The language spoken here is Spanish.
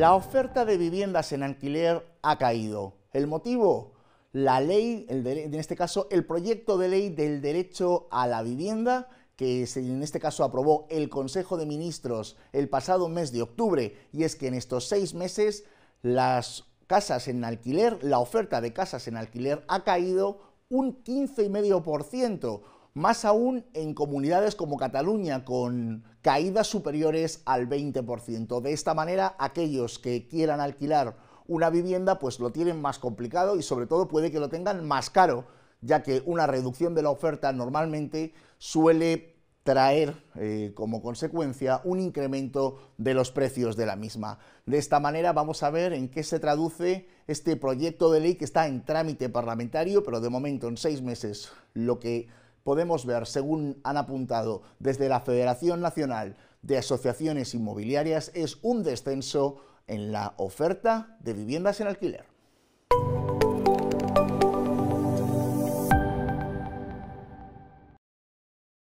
la oferta de viviendas en alquiler ha caído. ¿El motivo? La ley, en este caso, el proyecto de ley del derecho a la vivienda que en este caso aprobó el Consejo de Ministros el pasado mes de octubre, y es que en estos seis meses las casas en alquiler, la oferta de casas en alquiler ha caído un 15,5%, más aún en comunidades como Cataluña, con caídas superiores al 20%. De esta manera, aquellos que quieran alquilar una vivienda, pues lo tienen más complicado y sobre todo puede que lo tengan más caro, ya que una reducción de la oferta normalmente suele traer eh, como consecuencia un incremento de los precios de la misma. De esta manera vamos a ver en qué se traduce este proyecto de ley que está en trámite parlamentario, pero de momento en seis meses lo que podemos ver, según han apuntado desde la Federación Nacional de Asociaciones Inmobiliarias, es un descenso en la oferta de viviendas en alquiler.